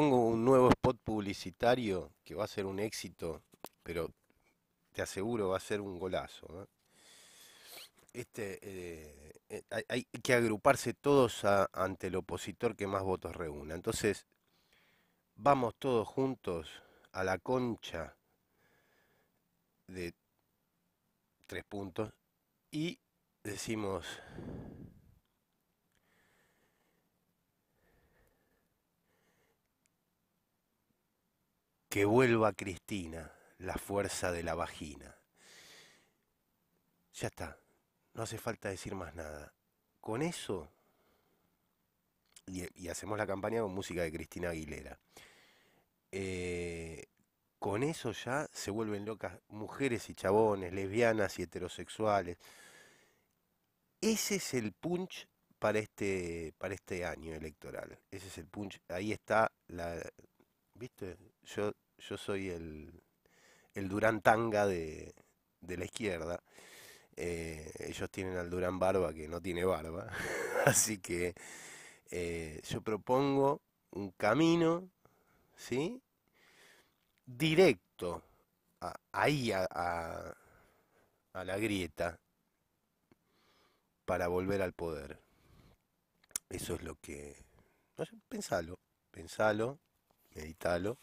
Pongo un nuevo spot publicitario que va a ser un éxito, pero te aseguro va a ser un golazo. ¿eh? Este, eh, eh, hay, que agruparse todos ante el opositor que más votos reúna. Entonces, vamos todos juntos a la concha de tres puntos y decimos Que vuelva Cristina, la fuerza de la vagina. Ya está, no hace falta decir más nada. Con eso, y, hacemos la campaña con música de Cristina Aguilera. Eh, con eso ya se vuelven locas mujeres y chabones, lesbianas y heterosexuales. Ese es el punch para este, para este año electoral. Ese es el punch. Ahí está la, ¿Viste? Yo, yo soy el, el Durán Tanga de, la izquierda. Eh, ellos tienen al Durán Barba que no tiene barba. Así que eh, yo propongo un camino, ¿sí? Directo ahí a, la grieta para volver al poder. Eso es lo que... pensalo, pensalo medítalo